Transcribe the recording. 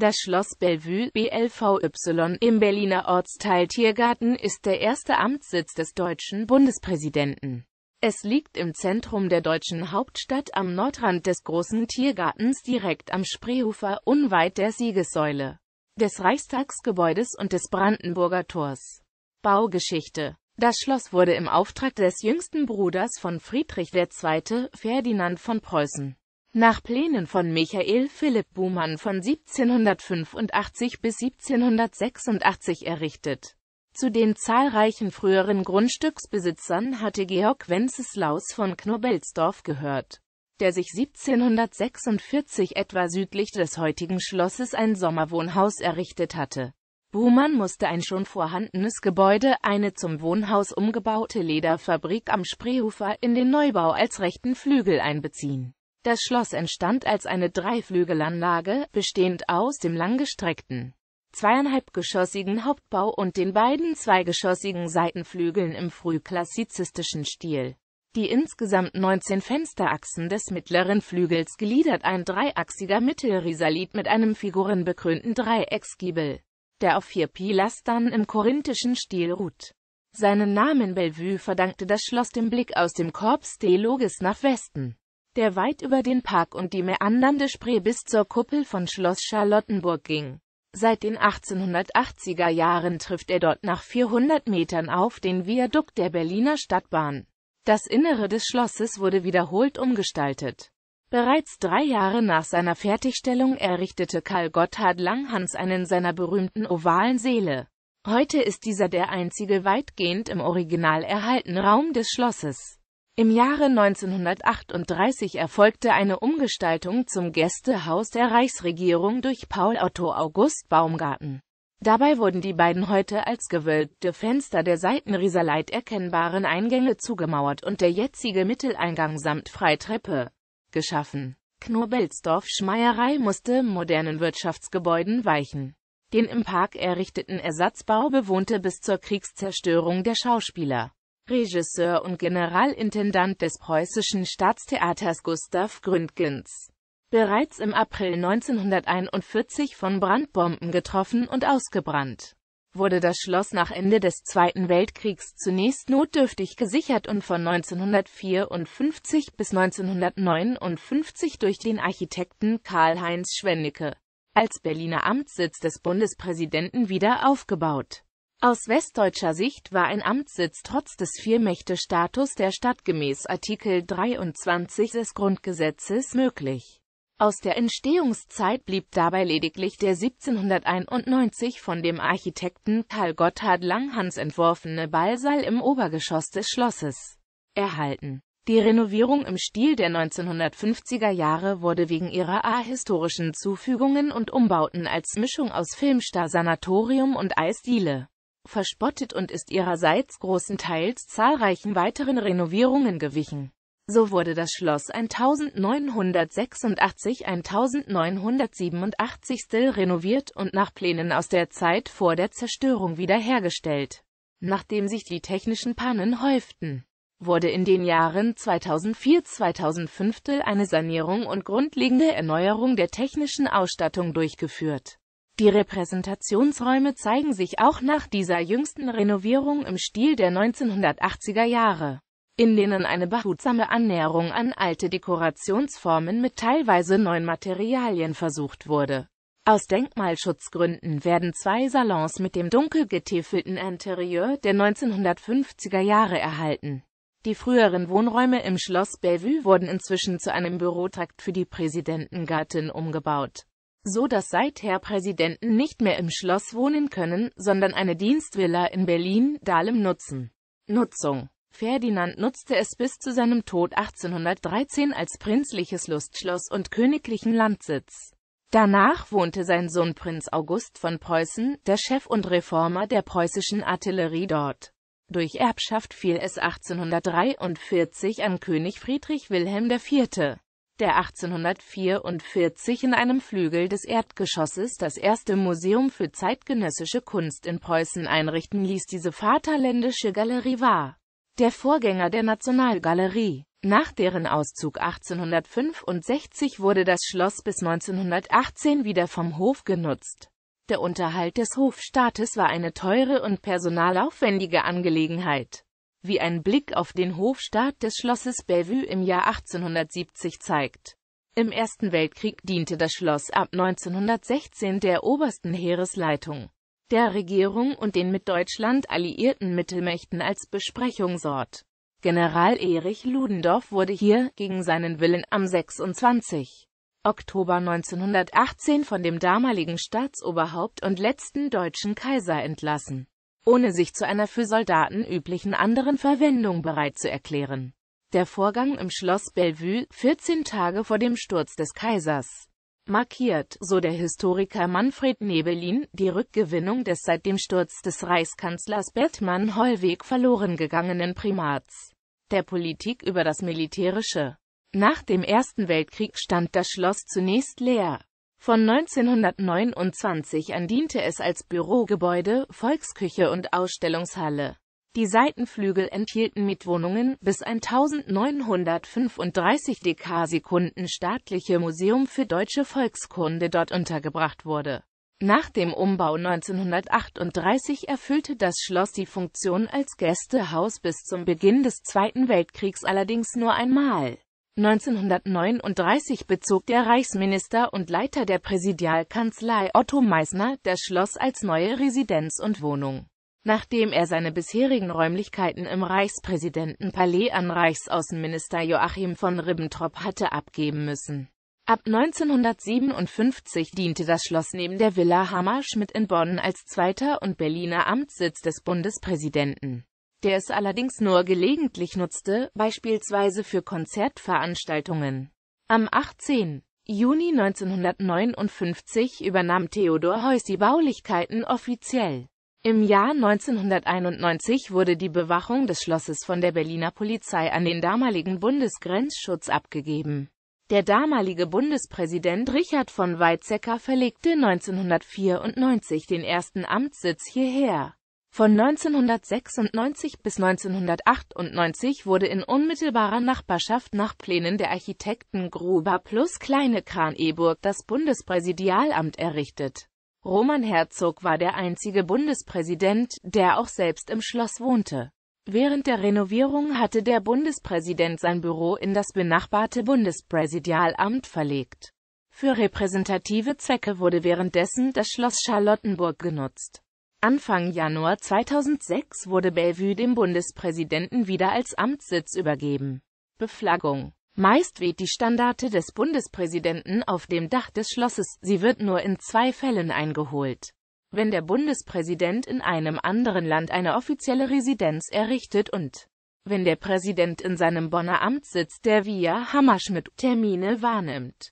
Das Schloss Bellevue BLVY im Berliner Ortsteil Tiergarten ist der erste Amtssitz des deutschen Bundespräsidenten. Es liegt im Zentrum der deutschen Hauptstadt am Nordrand des großen Tiergartens direkt am Spreeufer unweit der Siegessäule, des Reichstagsgebäudes und des Brandenburger Tors. Baugeschichte Das Schloss wurde im Auftrag des jüngsten Bruders von Friedrich II., Ferdinand von Preußen nach Plänen von Michael Philipp Buhmann von 1785 bis 1786 errichtet. Zu den zahlreichen früheren Grundstücksbesitzern hatte Georg Wenceslaus von Knobelsdorf gehört, der sich 1746 etwa südlich des heutigen Schlosses ein Sommerwohnhaus errichtet hatte. Buhmann musste ein schon vorhandenes Gebäude, eine zum Wohnhaus umgebaute Lederfabrik am Spreeufer, in den Neubau als rechten Flügel einbeziehen. Das Schloss entstand als eine Dreiflügelanlage, bestehend aus dem langgestreckten, zweieinhalbgeschossigen Hauptbau und den beiden zweigeschossigen Seitenflügeln im frühklassizistischen Stil. Die insgesamt 19 Fensterachsen des mittleren Flügels gliedert ein dreiachsiger Mittelrisalit mit einem figurenbekrönten Dreiecksgiebel, der auf vier Pilastern im korinthischen Stil ruht. Seinen Namen Bellevue verdankte das Schloss dem Blick aus dem Korps des Logis nach Westen der weit über den Park und die meandernde Spree bis zur Kuppel von Schloss Charlottenburg ging. Seit den 1880er Jahren trifft er dort nach 400 Metern auf den Viadukt der Berliner Stadtbahn. Das Innere des Schlosses wurde wiederholt umgestaltet. Bereits drei Jahre nach seiner Fertigstellung errichtete Karl Gotthard Langhans einen seiner berühmten ovalen Seele. Heute ist dieser der einzige weitgehend im Original erhaltene Raum des Schlosses. Im Jahre 1938 erfolgte eine Umgestaltung zum Gästehaus der Reichsregierung durch Paul Otto August Baumgarten. Dabei wurden die beiden heute als gewölbte Fenster der Seitenrisalit erkennbaren Eingänge zugemauert und der jetzige Mitteleingang samt Freitreppe geschaffen. Knobelsdorfs Schmeierei musste modernen Wirtschaftsgebäuden weichen. Den im Park errichteten Ersatzbau bewohnte bis zur Kriegszerstörung der Schauspieler. Regisseur und Generalintendant des preußischen Staatstheaters Gustav Gründgens. Bereits im April 1941 von Brandbomben getroffen und ausgebrannt, wurde das Schloss nach Ende des Zweiten Weltkriegs zunächst notdürftig gesichert und von 1954 bis 1959 durch den Architekten Karl-Heinz Schwennecke als Berliner Amtssitz des Bundespräsidenten wieder aufgebaut. Aus westdeutscher Sicht war ein Amtssitz trotz des Viermächte-Status der Stadt gemäß Artikel 23 des Grundgesetzes möglich. Aus der Entstehungszeit blieb dabei lediglich der 1791 von dem Architekten Karl Gotthard Langhans entworfene Ballsaal im Obergeschoss des Schlosses erhalten. Die Renovierung im Stil der 1950er Jahre wurde wegen ihrer ahistorischen Zufügungen und Umbauten als Mischung aus Filmstar-Sanatorium und Eisdiele verspottet und ist ihrerseits großen Teils zahlreichen weiteren Renovierungen gewichen. So wurde das Schloss 1986-1987 still renoviert und nach Plänen aus der Zeit vor der Zerstörung wiederhergestellt. Nachdem sich die technischen Pannen häuften, wurde in den Jahren 2004-2005 eine Sanierung und grundlegende Erneuerung der technischen Ausstattung durchgeführt die Repräsentationsräume zeigen sich auch nach dieser jüngsten Renovierung im Stil der 1980er Jahre, in denen eine behutsame Annäherung an alte Dekorationsformen mit teilweise neuen Materialien versucht wurde. Aus Denkmalschutzgründen werden zwei Salons mit dem dunkel getäfelten Interieur der 1950er Jahre erhalten. Die früheren Wohnräume im Schloss Bellevue wurden inzwischen zu einem Bürotrakt für die Präsidentengattin umgebaut so dass seither Präsidenten nicht mehr im Schloss wohnen können, sondern eine Dienstvilla in Berlin-Dahlem nutzen. Nutzung Ferdinand nutzte es bis zu seinem Tod 1813 als prinzliches Lustschloss und königlichen Landsitz. Danach wohnte sein Sohn Prinz August von Preußen, der Chef und Reformer der preußischen Artillerie dort. Durch Erbschaft fiel es 1843 an König Friedrich Wilhelm IV der 1844 in einem Flügel des Erdgeschosses das erste Museum für zeitgenössische Kunst in Preußen einrichten ließ. Diese Vaterländische Galerie war der Vorgänger der Nationalgalerie. Nach deren Auszug 1865 wurde das Schloss bis 1918 wieder vom Hof genutzt. Der Unterhalt des Hofstaates war eine teure und personalaufwendige Angelegenheit wie ein Blick auf den Hofstaat des Schlosses Bellevue im Jahr 1870 zeigt. Im Ersten Weltkrieg diente das Schloss ab 1916 der obersten Heeresleitung, der Regierung und den mit Deutschland alliierten Mittelmächten als Besprechungsort. General Erich Ludendorff wurde hier, gegen seinen Willen, am 26. Oktober 1918 von dem damaligen Staatsoberhaupt und letzten deutschen Kaiser entlassen ohne sich zu einer für Soldaten üblichen anderen Verwendung bereit zu erklären. Der Vorgang im Schloss Bellevue, 14 Tage vor dem Sturz des Kaisers, markiert, so der Historiker Manfred Nebelin, die Rückgewinnung des seit dem Sturz des Reichskanzlers Bertmann Hollweg verloren gegangenen Primats der Politik über das Militärische. Nach dem Ersten Weltkrieg stand das Schloss zunächst leer. Von 1929 an diente es als Bürogebäude, Volksküche und Ausstellungshalle. Die Seitenflügel enthielten Mietwohnungen, bis 1935 Dekarsekunden staatliche Museum für deutsche Volkskunde dort untergebracht wurde. Nach dem Umbau 1938 erfüllte das Schloss die Funktion als Gästehaus bis zum Beginn des Zweiten Weltkriegs allerdings nur einmal. 1939 bezog der Reichsminister und Leiter der Präsidialkanzlei Otto Meissner das Schloss als neue Residenz und Wohnung. Nachdem er seine bisherigen Räumlichkeiten im Reichspräsidentenpalais an Reichsaußenminister Joachim von Ribbentrop hatte abgeben müssen. Ab 1957 diente das Schloss neben der Villa Hammerschmidt in Bonn als zweiter und Berliner Amtssitz des Bundespräsidenten der es allerdings nur gelegentlich nutzte, beispielsweise für Konzertveranstaltungen. Am 18. Juni 1959 übernahm Theodor Heuss die Baulichkeiten offiziell. Im Jahr 1991 wurde die Bewachung des Schlosses von der Berliner Polizei an den damaligen Bundesgrenzschutz abgegeben. Der damalige Bundespräsident Richard von Weizsäcker verlegte 1994 den ersten Amtssitz hierher. Von 1996 bis 1998 wurde in unmittelbarer Nachbarschaft nach Plänen der Architekten Gruber plus Kleine Kraneburg das Bundespräsidialamt errichtet. Roman Herzog war der einzige Bundespräsident, der auch selbst im Schloss wohnte. Während der Renovierung hatte der Bundespräsident sein Büro in das benachbarte Bundespräsidialamt verlegt. Für repräsentative Zwecke wurde währenddessen das Schloss Charlottenburg genutzt. Anfang Januar 2006 wurde Bellevue dem Bundespräsidenten wieder als Amtssitz übergeben. Beflaggung Meist weht die Standarte des Bundespräsidenten auf dem Dach des Schlosses, sie wird nur in zwei Fällen eingeholt. Wenn der Bundespräsident in einem anderen Land eine offizielle Residenz errichtet und wenn der Präsident in seinem Bonner Amtssitz der Via Hammerschmidt Termine wahrnimmt.